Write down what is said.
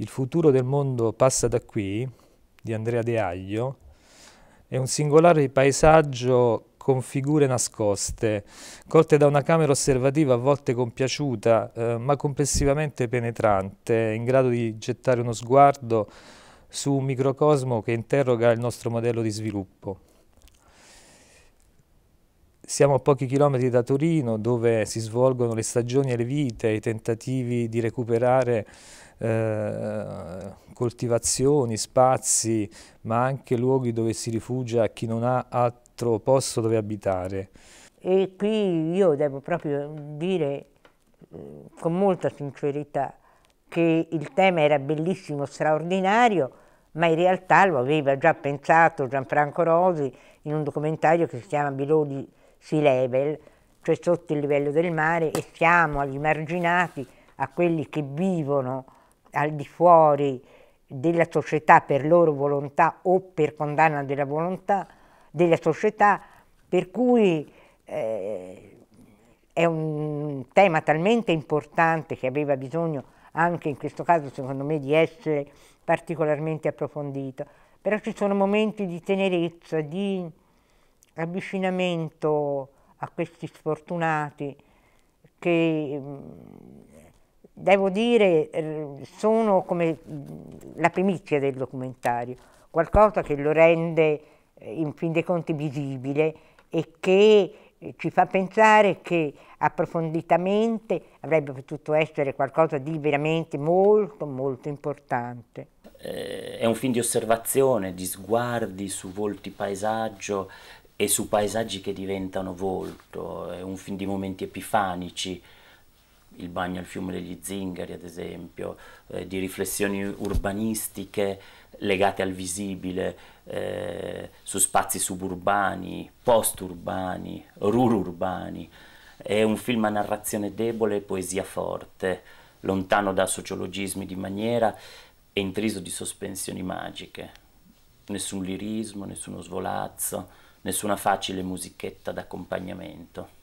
Il futuro del mondo passa da qui, di Andrea De Aglio, è un singolare paesaggio con figure nascoste, colte da una camera osservativa a volte compiaciuta, eh, ma complessivamente penetrante, in grado di gettare uno sguardo su un microcosmo che interroga il nostro modello di sviluppo. Siamo a pochi chilometri da Torino dove si svolgono le stagioni e le vite, i tentativi di recuperare eh, coltivazioni, spazi, ma anche luoghi dove si rifugia chi non ha altro posto dove abitare. E qui io devo proprio dire mm, con molta sincerità che il tema era bellissimo, straordinario, ma in realtà lo aveva già pensato Gianfranco Rosi in un documentario che si chiama Bilodi sea level, cioè sotto il livello del mare, e siamo agli marginati, a quelli che vivono al di fuori della società per loro volontà o per condanna della volontà della società, per cui eh, è un tema talmente importante che aveva bisogno anche in questo caso secondo me di essere particolarmente approfondito, però ci sono momenti di tenerezza, di avvicinamento a questi sfortunati che devo dire sono come la primizia del documentario, qualcosa che lo rende eh, in fin dei conti visibile e che eh, ci fa pensare che approfonditamente avrebbe potuto essere qualcosa di veramente molto molto importante. Eh, è un film di osservazione, di sguardi su volti paesaggio, e su paesaggi che diventano volto, è eh, un film di momenti epifanici, il bagno al fiume degli zingari ad esempio, eh, di riflessioni urbanistiche legate al visibile, eh, su spazi suburbani, posturbani, rururbani, è un film a narrazione debole e poesia forte, lontano da sociologismi di maniera e intriso di sospensioni magiche, nessun lirismo, nessuno svolazzo, nessuna facile musichetta d'accompagnamento.